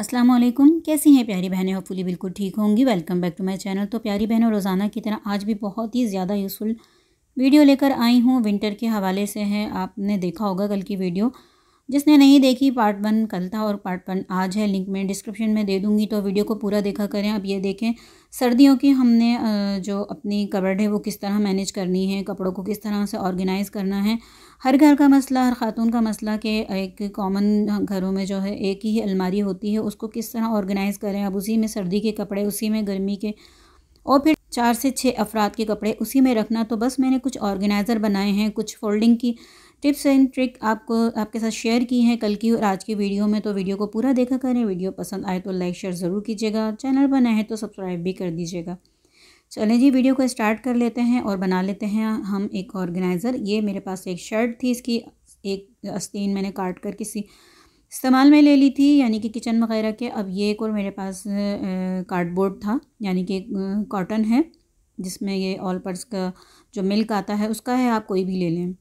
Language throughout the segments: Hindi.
अस्सलाम वालेकुम कैसी हैं प्यारी बहनें होपफुली बिल्कुल ठीक होंगी welcome back to my channel तो प्यारी बहनों रोज़ाना की तरह आज भी बहुत ही ज़्यादा यूज़फुल वीडियो लेकर आई हूँ विंटर के हवाले से है आपने देखा होगा कल की वीडियो जिसने नहीं देखी पार्ट वन कल था और पार्ट वन आज है लिंक मैं डिस्क्रिप्शन में दे दूँगी तो वीडियो को पूरा देखा करें अब ये देखें सर्दियों की हमने जो अपनी कबर्ड है वो किस तरह मैनेज करनी है कपड़ों को किस तरह से ऑर्गेनाइज़ करना है हर घर का मसला हर खातून का मसला कि एक कॉमन घरों में जो है एक ही अलमारी होती है उसको किस तरह ऑर्गेनाइज़ करें अब उसी में सर्दी के कपड़े उसी में गर्मी के और फिर चार से छः अफराद के कपड़े उसी में रखना तो बस मैंने कुछ ऑर्गेनाइज़र बनाए हैं कुछ फोल्डिंग की टिप्स एंड ट्रिक आपको आपके साथ शेयर की हैं कल की और आज की वीडियो में तो वीडियो को पूरा देखा करें वीडियो पसंद आए तो लाइक शेयर ज़रूर कीजिएगा चैनल पर नए हैं तो सब्सक्राइब भी कर दीजिएगा चलें जी वीडियो को स्टार्ट कर लेते हैं और बना लेते हैं हम एक ऑर्गेनाइज़र ये मेरे पास एक शर्ट थी इसकी एक आस्तीन मैंने काट कर किसी इस्तेमाल में ले ली थी यानी कि किचन वगैरह के अब ये एक और मेरे पास कार्डबोर्ड था यानी कि कॉटन है जिसमें ये ऑल पर्स का जो मिल्क आता है उसका है आप कोई भी ले लें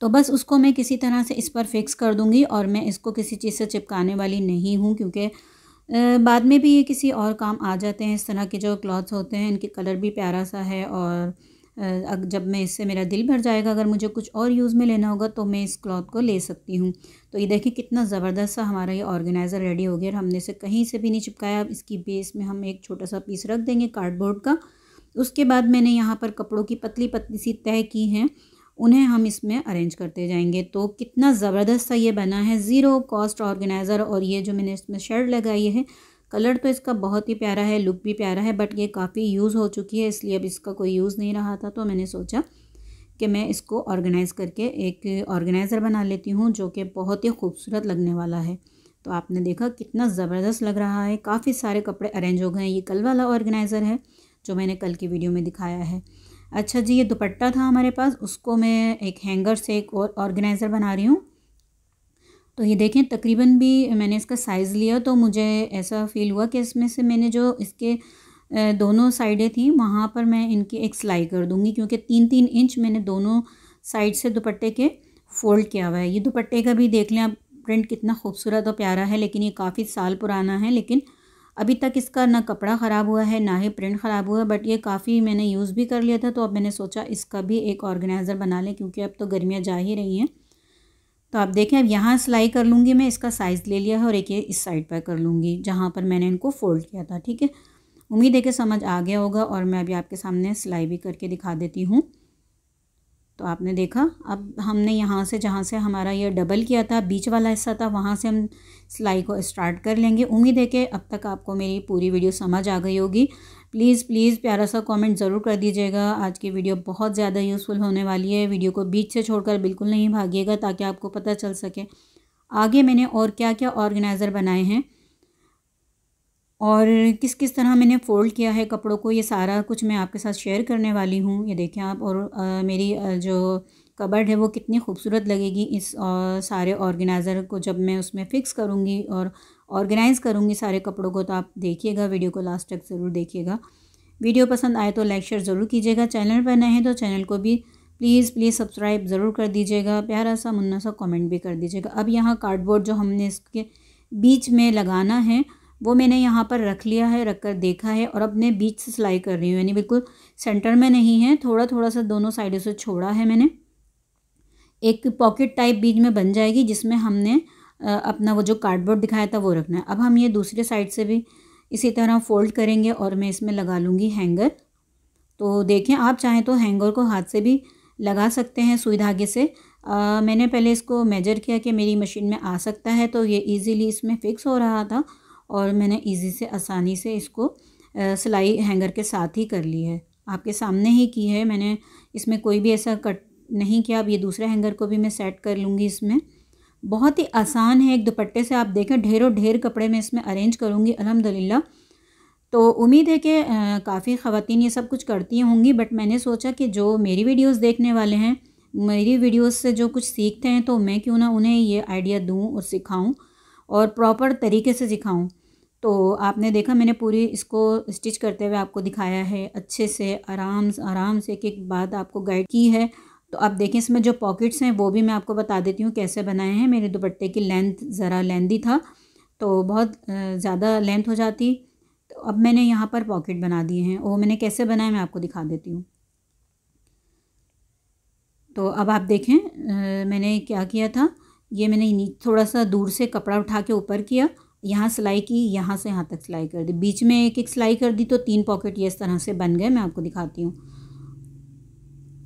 तो बस उसको मैं किसी तरह से इस पर फिक्स कर दूँगी और मैं इसको किसी चीज़ से चिपकाने वाली नहीं हूँ क्योंकि बाद में भी ये किसी और काम आ जाते हैं इस तरह के जो क्लॉथ्स होते हैं इनके कलर भी प्यारा सा है और जब मैं इससे मेरा दिल भर जाएगा अगर मुझे कुछ और यूज़ में लेना होगा तो मैं इस क्लॉथ को ले सकती हूँ तो ये देखिए कितना ज़बरदस्त सा हमारा ये ऑर्गेनाइज़र रेडी हो गया और हमने इसे कहीं से भी नहीं चिपकाया अब इसकी बेस में हम एक छोटा सा पीस रख देंगे कार्डबोर्ड का उसके बाद मैंने यहाँ पर कपड़ों की पतली पतली सी तय की हैं उन्हें हम इसमें अरेंज करते जाएंगे तो कितना ज़बरदस्त सा ये बना है ज़ीरो कॉस्ट ऑर्गेनाइज़र और ये जो मैंने इसमें शर्ट लगाई है कलर तो इसका बहुत ही प्यारा है लुक भी प्यारा है बट ये काफ़ी यूज़ हो चुकी है इसलिए अब इसका कोई यूज़ नहीं रहा था तो मैंने सोचा कि मैं इसको ऑर्गेनाइज़ करके एक ऑर्गेनाइज़र बना लेती हूँ जो कि बहुत ही खूबसूरत लगने वाला है तो आपने देखा कितना ज़बरदस्त लग रहा है काफ़ी सारे कपड़े अरेंज हो गए हैं ये कल वाला ऑर्गेनाइज़र है जो मैंने कल की वीडियो में दिखाया है अच्छा जी ये दुपट्टा था हमारे पास उसको मैं एक हैंगर से एक और ऑर्गेनाइज़र बना रही हूँ तो ये देखें तकरीबन भी मैंने इसका साइज़ लिया तो मुझे ऐसा फील हुआ कि इसमें से मैंने जो इसके दोनों साइडें थी वहाँ पर मैं इनकी एक सिलाई कर दूँगी क्योंकि तीन तीन इंच मैंने दोनों साइड से दुपट्टे के फ़ोल्ड किया हुआ है ये दुपट्टे का भी देख लें आप प्रिंट कितना खूबसूरत और प्यारा है लेकिन ये काफ़ी साल पुराना है लेकिन अभी तक इसका ना कपड़ा ख़राब हुआ है ना ही प्रिंट ख़राब हुआ है बट ये काफ़ी मैंने यूज़ भी कर लिया था तो अब मैंने सोचा इसका भी एक ऑर्गेनाइज़र बना लें क्योंकि अब तो गर्मियाँ जा ही रही हैं तो आप देखें अब यहाँ सिलाई कर लूँगी मैं इसका साइज़ ले लिया है और एक ये इस साइड पर कर लूँगी जहाँ पर मैंने इनको फ़ोल्ड किया था ठीक है उम्मीद है कि समझ आ गया होगा और मैं अभी आपके सामने सिलाई भी करके दिखा देती हूँ तो आपने देखा अब हमने यहाँ से जहाँ से हमारा ये डबल किया था बीच वाला हिस्सा था वहाँ से हम सिलाई को स्टार्ट कर लेंगे उम्मीद है कि अब तक आपको मेरी पूरी वीडियो समझ आ गई होगी प्लीज़ प्लीज़ प्यारा सा कमेंट ज़रूर कर दीजिएगा आज की वीडियो बहुत ज़्यादा यूज़फुल होने वाली है वीडियो को बीच से छोड़कर बिल्कुल नहीं भागिएगा ताकि आपको पता चल सके आगे मैंने और क्या क्या ऑर्गेनाइज़र बनाए हैं और किस किस तरह मैंने फ़ोल्ड किया है कपड़ों को ये सारा कुछ मैं आपके साथ शेयर करने वाली हूँ ये देखें आप और आ, मेरी आ, जो कबर्ड है वो कितनी खूबसूरत लगेगी इस आ, सारे ऑर्गेनाइज़र को जब मैं उसमें फ़िक्स करूँगी और ऑर्गेनाइज़ करूँगी सारे कपड़ों को तो आप देखिएगा वीडियो को लास्ट तक ज़रूर देखिएगा वीडियो पसंद आए तो लाइक शेयर ज़रूर कीजिएगा चैनल पर नए हैं तो चैनल को भी प्लीज़ प्लीज़ सब्सक्राइब ज़रूर कर दीजिएगा प्यारा सा मुन्ना सा कमेंट भी कर दीजिएगा अब यहाँ कार्डबोर्ड जो हमने इसके बीच में लगाना है वो मैंने यहाँ पर रख लिया है रख कर देखा है और अब मैं बीच से सिलाई कर रही हूँ यानी बिल्कुल सेंटर में नहीं है थोड़ा थोड़ा सा दोनों साइडों से छोड़ा है मैंने एक पॉकेट टाइप बीच में बन जाएगी जिसमें हमने अपना वो जो कार्डबोर्ड दिखाया था वो रखना है अब हम ये दूसरे साइड से भी इसी तरह फोल्ड करेंगे और मैं इसमें लगा लूँगी हैंगर तो देखें आप चाहें तो हैंगर को हाथ से भी लगा सकते हैं सुई धागे से आ, मैंने पहले इसको मेजर किया कि मेरी मशीन में आ सकता है तो ये इजीली इसमें फ़िक्स हो रहा था और मैंने इजी से आसानी से इसको सिलाई हैंगर के साथ ही कर ली है आपके सामने ही की है मैंने इसमें कोई भी ऐसा कट नहीं किया अब ये दूसरे हैंगर को भी मैं सेट कर लूँगी इसमें बहुत ही आसान है एक दुपट्टे से आप देखें ढेरों ढेर कपड़े मैं इसमें अरेंज करूँगी अलहमदिल्ला तो उम्मीद है कि काफ़ी ख़वान ये सब कुछ करती होंगी बट मैंने सोचा कि जो मेरी वीडियोस देखने वाले हैं मेरी वीडियोस से जो कुछ सीखते हैं तो मैं क्यों ना उन्हें ये आइडिया दूँ और सिखाऊं और प्रॉपर तरीके से सिखाऊं तो आपने देखा मैंने पूरी इसको स्टिच करते हुए आपको दिखाया है अच्छे से आराम आराम से एक एक बात आपको गाइड की है तो आप देखें इसमें जो पॉकेट्स हैं वो भी मैं आपको बता देती हूँ कैसे बनाए हैं मेरे दुपट्टे की लेंथ ज़रा लेंदी था तो बहुत ज़्यादा लेंथ हो जाती तो अब मैंने यहाँ पर पॉकेट बना दिए हैं वो मैंने कैसे बनाए मैं आपको दिखा देती हूँ तो अब आप देखें मैंने क्या किया था ये मैंने थोड़ा सा दूर से कपड़ा उठा के ऊपर किया यहाँ सिलाई की यहाँ से यहाँ तक सिलाई कर दी बीच में एक एक सिलाई कर दी तो तीन पॉकेट ये इस तरह से बन गए मैं आपको दिखाती हूँ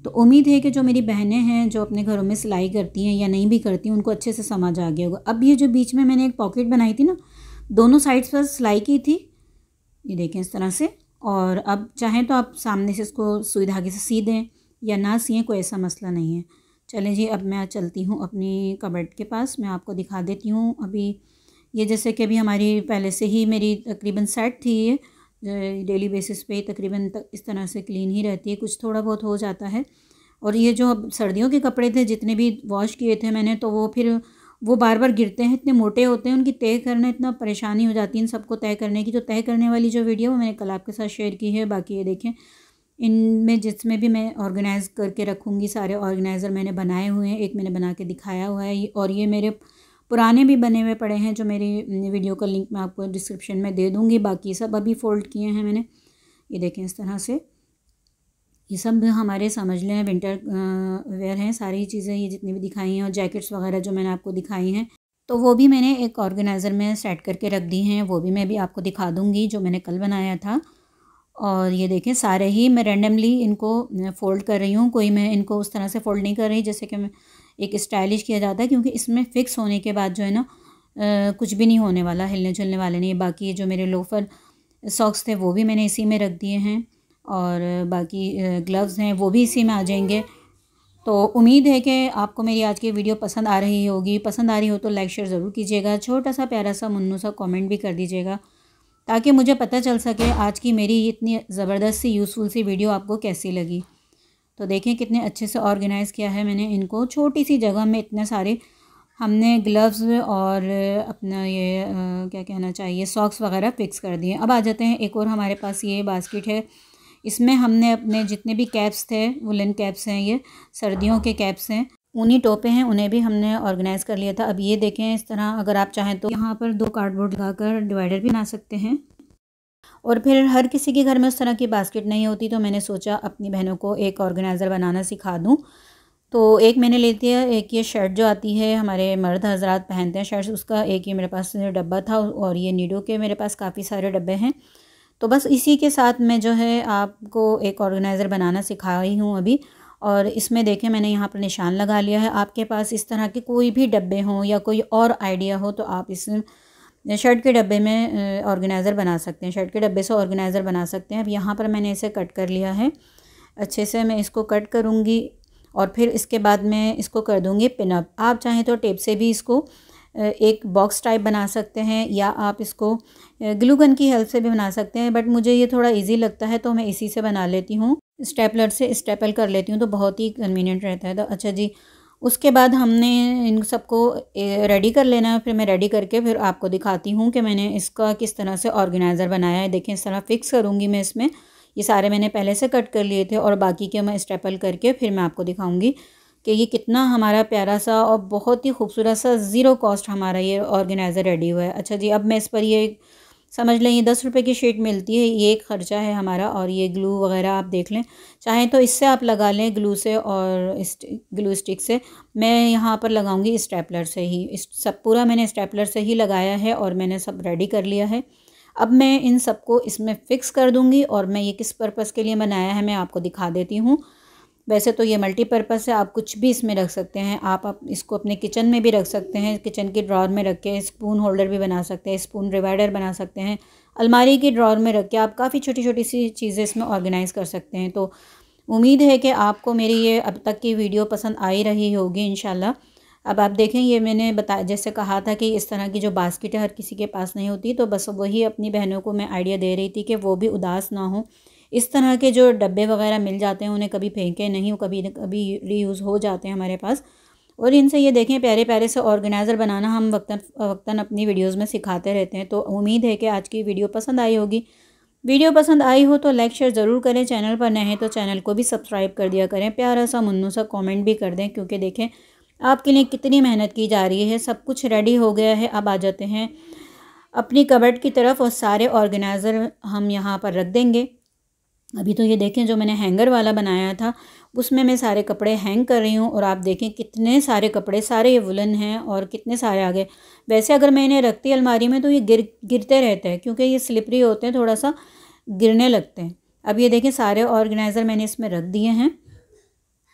तो उम्मीद है कि जो मेरी बहनें हैं जो अपने घरों में सिलाई करती हैं या नहीं भी करती उनको अच्छे से समझ आ गया होगा अब ये जो बीच में मैंने एक पॉकेट बनाई थी ना दोनों साइड्स पर सिलाई की थी ये देखें इस तरह से और अब चाहें तो आप सामने से इसको सुई धागे से सी दें या ना सीएँ कोई ऐसा मसला नहीं है चलें जी अब मैं चलती हूँ अपनी कबर्ड के पास मैं आपको दिखा देती हूँ अभी ये जैसे कि अभी हमारी पहले से ही मेरी तकरीबन सेट थी ये डेली बेसिस पे तकरीबन तक इस तरह से क्लीन ही रहती है कुछ थोड़ा बहुत हो जाता है और ये जो अब सर्दियों के कपड़े थे जितने भी वॉश किए थे मैंने तो वो फिर वो बार बार गिरते हैं इतने मोटे होते हैं उनकी तय करना इतना परेशानी हो जाती है इन सबको तय करने की जो तय करने वाली जो वीडियो वो मैंने कल आपके साथ शेयर की है बाकी ये देखें इनमें जिसमें भी मैं ऑर्गेनाइज़ करके रखूँगी सारे ऑर्गेनाइज़र मैंने बनाए हुए हैं एक मैंने बना के दिखाया हुआ है और ये मेरे पुराने भी बने हुए पड़े हैं जो मेरी वीडियो का लिंक मैं आपको डिस्क्रिप्शन में दे दूँगी बाकी सब अभी फ़ोल्ड किए हैं मैंने ये देखें इस तरह से ये सब हमारे समझ लें विंटर वेयर हैं सारी चीज़ें ये जितनी भी दिखाई हैं और जैकेट्स वगैरह जो मैंने आपको दिखाई हैं तो वो भी मैंने एक ऑर्गेनाइज़र में सेट करके रख दी हैं वो भी मैं भी आपको दिखा दूँगी जो मैंने कल बनाया था और ये देखें सारे ही मैं रेंडमली इनको फोल्ड कर रही हूँ कोई मैं इनको उस तरह से फोल्ड नहीं कर रही जैसे कि मैं एक स्टाइलिश किया जाता है क्योंकि इसमें फ़िक्स होने के बाद जो है ना कुछ भी नहीं होने वाला हिलने जुलने वाले नहीं बाकी जो मेरे लोफर सॉक्स थे वो भी मैंने इसी में रख दिए हैं और बाकी ग्लव्स हैं वो भी इसी में आ जाएंगे तो उम्मीद है कि आपको मेरी आज की वीडियो पसंद आ रही होगी पसंद आ रही हो तो लाइक शेयर ज़रूर कीजिएगा छोटा सा प्यारा सा मुन्नू सा कमेंट भी कर दीजिएगा ताकि मुझे पता चल सके आज की मेरी इतनी ज़बरदस्त सी यूज़फुल सी वीडियो आपको कैसी लगी तो देखें कितने अच्छे से ऑर्गेनाइज़ किया है मैंने इनको छोटी सी जगह में इतने सारे हमने ग्लव्स और अपना ये क्या कहना चाहिए सॉक्स वगैरह फिक्स कर दिए अब आ जाते हैं एक और हमारे पास ये बास्केट है इसमें हमने अपने जितने भी कैप्स थे वुलन कैप्स हैं ये सर्दियों के कैप्स हैं ऊनी टोपे हैं उन्हें भी हमने ऑर्गेनाइज़ कर लिया था अब ये देखें इस तरह अगर आप चाहें तो यहाँ पर दो कार्डबोर्ड लगाकर डिवाइडर भी बना सकते हैं और फिर हर किसी के घर में उस तरह की बास्केट नहीं होती तो मैंने सोचा अपनी बहनों को एक ऑर्गेनाइज़र बनाना सिखा दूँ तो एक मैंने लेती है एक ये शर्ट जो आती है हमारे मर्द हजरात पहनते हैं शर्ट उसका एक ये मेरे पास डब्बा था और ये नीडो के मेरे पास काफ़ी सारे डब्बे हैं तो बस इसी के साथ मैं जो है आपको एक ऑर्गेनाइज़र बनाना सिखा रही हूँ अभी और इसमें देखें मैंने यहाँ पर निशान लगा लिया है आपके पास इस तरह के कोई भी डब्बे हों या कोई और आइडिया हो तो आप इस शर्ट के डब्बे में ऑर्गेनाइज़र बना सकते हैं शर्ट के डब्बे से ऑर्गेनाइज़र बना सकते हैं अब यहाँ पर मैंने इसे कट कर लिया है अच्छे से मैं इसको कट करूँगी और फिर इसके बाद मैं इसको कर दूँगी पिनअप आप चाहें तो टेप से भी इसको एक बॉक्स टाइप बना सकते हैं या आप इसको ग्लू गन की हेल्प से भी बना सकते हैं बट मुझे ये थोड़ा इजी लगता है तो मैं इसी से बना लेती हूँ स्टेपलर से स्टेपल कर लेती हूँ तो बहुत ही कन्वीनियंट रहता है तो अच्छा जी उसके बाद हमने इन सबको रेडी कर लेना है फिर मैं रेडी करके फिर आपको दिखाती हूँ कि मैंने इसका किस तरह से ऑर्गेनाइज़र बनाया है देखें इस तरह फ़िक्स करूँगी मैं इसमें ये सारे मैंने पहले से कट कर लिए थे और बाकी के मैं स्टेपल करके फिर मैं आपको दिखाऊँगी कि ये कितना हमारा प्यारा सा और बहुत ही खूबसूरत सा ज़ीरो कॉस्ट हमारा ये ऑर्गेनाइज़र रेडी हुआ है अच्छा जी अब मैं इस पर ये समझ लें ये दस रुपये की शीट मिलती है ये एक ख़र्चा है हमारा और ये ग्लू वगैरह आप देख लें चाहें तो इससे आप लगा लें ग्लू से और ग्लू स्टिक से मैं यहाँ पर लगाऊंगी स्टेपलर से ही इस सब पूरा मैंने स्टेपलर से ही लगाया है और मैंने सब रेडी कर लिया है अब मैं इन सबको इसमें फ़िक्स कर दूँगी और मैं ये किस पर्पज़ के लिए बनाया है मैं आपको दिखा देती हूँ वैसे तो ये मल्टीपर्पज़ है आप कुछ भी इसमें रख सकते हैं आप आप इसको अपने किचन में भी रख सकते हैं किचन की ड्रॉर में रख के स्पून होल्डर भी बना सकते हैं स्पून डिवाइडर बना सकते हैं अलमारी की ड्रॉर में रख के आप काफ़ी छोटी छोटी सी चीज़ें इसमें ऑर्गेनाइज़ कर सकते हैं तो उम्मीद है कि आपको मेरी ये अब तक की वीडियो पसंद आ ही रही होगी इन अब आप देखें ये मैंने बता जैसे कहा था कि इस तरह की जो बास्केट है हर किसी के पास नहीं होती तो बस वही अपनी बहनों को मैं आइडिया दे रही थी कि वो भी उदास ना हो इस तरह के जो डब्बे वगैरह मिल जाते हैं उन्हें कभी फेंके नहीं कभी कभी रीयूज़ हो जाते हैं हमारे पास और इनसे ये देखें प्यारे प्यारे से ऑर्गेनाइज़र बनाना हम वक्ता वक्ता अपनी वीडियोज़ में सिखाते रहते हैं तो उम्मीद है कि आज की वीडियो पसंद आई होगी वीडियो पसंद आई हो तो लाइक शेयर ज़रूर करें चैनल पर नए हैं तो चैनल को भी सब्सक्राइब कर दिया करें प्यारा सा मुन्नू सा कमेंट भी कर दें क्योंकि देखें आपके लिए कितनी मेहनत की जा रही है सब कुछ रेडी हो गया है अब आ जाते हैं अपनी कबर्ड की तरफ और सारे ऑर्गेनाइज़र हम यहाँ पर रख देंगे अभी तो ये देखें जो मैंने हैंगर वाला बनाया था उसमें मैं सारे कपड़े हैंग कर रही हूँ और आप देखें कितने सारे कपड़े सारे ये वुलन हैं और कितने सारे आ गए वैसे अगर मैं इन्हें रखती अलमारी में तो ये गिर गिरते रहते हैं क्योंकि ये स्लिपरी होते हैं थोड़ा सा गिरने लगते हैं अब ये देखें सारे ऑर्गेनाइज़र मैंने इसमें रख दिए हैं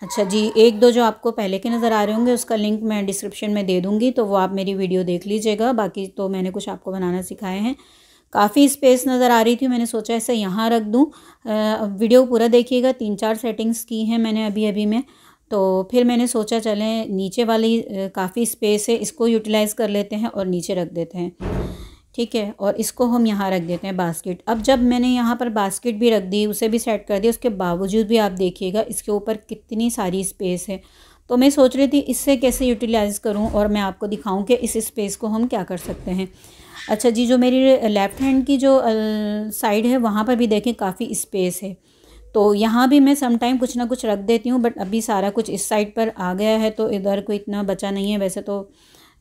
अच्छा जी एक दो जो आपको पहले के नज़र आ रहे होंगे उसका लिंक मैं डिस्क्रिप्शन में दे दूँगी तो वो आप मेरी वीडियो देख लीजिएगा बाकी तो मैंने कुछ आपको बनाना सिखाए हैं काफ़ी स्पेस नज़र आ रही थी मैंने सोचा ऐसे यहाँ रख दूँ वीडियो पूरा देखिएगा तीन चार सेटिंग्स की हैं मैंने अभी अभी में तो फिर मैंने सोचा चलें नीचे वाली काफ़ी स्पेस है इसको यूटिलाइज़ कर लेते हैं और नीचे रख देते हैं ठीक है और इसको हम यहाँ रख देते हैं बास्केट अब जब मैंने यहाँ पर बास्केट भी रख दी उसे भी सेट कर दिया उसके बावजूद भी आप देखिएगा इसके ऊपर कितनी सारी स्पेस है तो मैं सोच रही थी इससे कैसे यूटिलाइज़ करूँ और मैं आपको दिखाऊँ कि इस स्पेस को हम क्या कर सकते हैं अच्छा जी जो मेरी लेफ़्ट हैंड की जो साइड है वहाँ पर भी देखें काफ़ी स्पेस है तो यहाँ भी मैं समटाइम कुछ ना कुछ रख देती हूँ बट अभी सारा कुछ इस साइड पर आ गया है तो इधर कोई इतना बचा नहीं है वैसे तो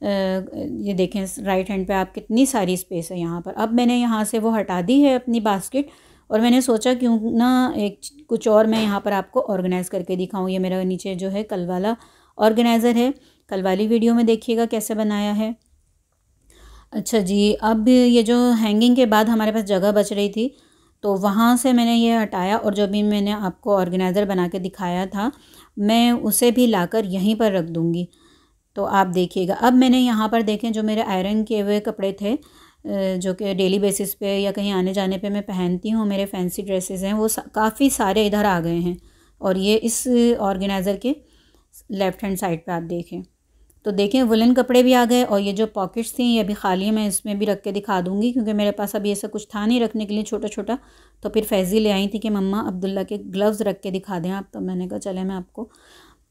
ये देखें राइट हैंड पे आप कितनी सारी स्पेस है यहाँ पर अब मैंने यहाँ से वो हटा दी है अपनी बास्केट और मैंने सोचा क्यों ना एक कुछ और मैं यहाँ पर आपको ऑर्गेनाइज़ करके दिखाऊँ ये मेरा नीचे जो है कल वाला ऑर्गेनाइज़र है कल वाली वीडियो में देखिएगा कैसे बनाया है अच्छा जी अब ये जो हैंगिंग के बाद हमारे पास जगह बच रही थी तो वहाँ से मैंने ये हटाया और जो भी मैंने आपको ऑर्गेनाइज़र बना के दिखाया था मैं उसे भी लाकर यहीं पर रख दूँगी तो आप देखिएगा अब मैंने यहाँ पर देखें जो मेरे आयरन किए हुए कपड़े थे जो कि डेली बेसिस पे या कहीं आने जाने पे मैं पहनती हूँ मेरे फैंसी ड्रेसेस हैं वो सा, काफ़ी सारे इधर आ गए हैं और ये इस ऑर्गेनाइज़र के लेफ़्ट हैंड साइड पे आप देखें तो देखें वुलन कपड़े भी आ गए और ये जो पॉकेट्स थी ये अभी खाली मैं इसमें भी रख के दिखा दूँगी क्योंकि मेरे पास अभी ऐसा कुछ था नहीं रखने के लिए छोटा छोटा तो फिर फैज़ी ले आई थी कि मम्मा अब्दुल्ला के ग्लव्स रख के दिखा दें आप तो मैंने कहा चले मैं आपको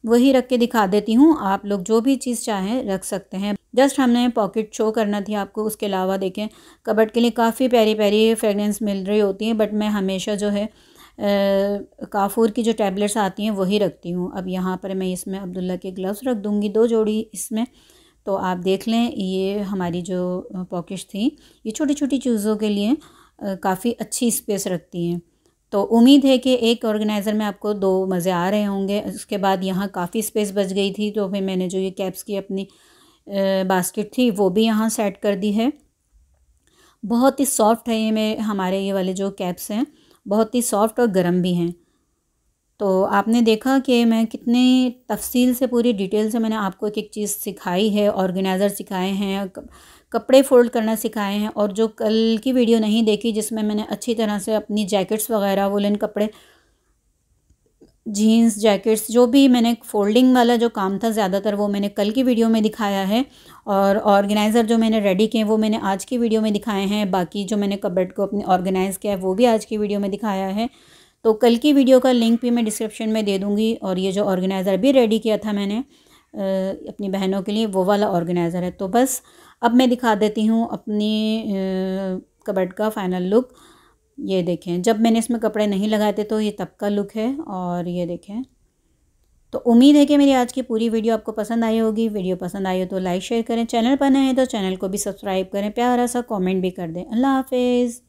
वही रख के दिखा देती हूँ आप लोग जो भी चीज़ चाहें रख सकते हैं जस्ट हमने पॉकेट शो करना थी आपको उसके अलावा देखें कबट के लिए काफ़ी प्यारी प्यारी फ्रेगनेंस मिल रही होती हैं बट मैं हमेशा जो है काफूर की जो टैबलेट्स आती हैं वही रखती हूँ अब यहाँ पर मैं इसमें अब्दुल्ला के ग्लव्स रख दूँगी दो जोड़ी इसमें तो आप देख लें ये हमारी जो पॉकेट थी ये छोटी छोटी चीज़ों के लिए काफ़ी अच्छी स्पेस रखती हैं तो उम्मीद है कि एक ऑर्गेनाइज़र में आपको दो मज़े आ रहे होंगे उसके बाद यहाँ काफ़ी स्पेस बच गई थी तो फिर मैंने जो ये कैप्स की अपनी बास्केट थी वो भी यहाँ सेट कर दी है बहुत ही सॉफ्ट है ये में हमारे ये वाले जो कैप्स हैं बहुत ही सॉफ़्ट और गर्म भी हैं तो आपने देखा कि मैं कितने तफसील से पूरी डिटेल से मैंने आपको एक एक चीज़ सिखाई है ऑर्गेनाइज़र सिखाए हैं कपड़े फ़ोल्ड करना सिखाए हैं और जो कल की वीडियो नहीं देखी जिसमें मैंने अच्छी तरह से अपनी जैकेट्स वगैरह वो कपड़े जीन्स जैकेट्स जो भी मैंने फोल्डिंग वाला जो काम था ज़्यादातर वो मैंने कल की वीडियो में दिखाया है और ऑर्गेनाइज़र जो मैंने रेडी किए वो मैंने आज की वीडियो में दिखाए हैं बाकी जो मैंने कबड्ड को अपने ऑर्गेनाइज़ किया है वो भी आज की वीडियो में दिखाया है तो कल की वीडियो का लिंक भी मैं डिस्क्रिप्शन में दे दूँगी और ये जो ऑर्गेनाइज़र भी रेडी किया था मैंने अपनी बहनों के लिए वो वाला ऑर्गेनाइज़र है तो बस अब मैं दिखा देती हूँ अपनी कबड्ड का फ़ाइनल लुक ये देखें जब मैंने इसमें कपड़े नहीं लगाते तो ये तब का लुक है और ये देखें तो उम्मीद है कि मेरी आज की पूरी वीडियो आपको पसंद आई होगी वीडियो पसंद आई हो तो लाइक शेयर करें चैनल पर नए हैं तो चैनल को भी सब्सक्राइब करें प्यारा सा कमेंट भी कर दें अल्लाह हाफिज़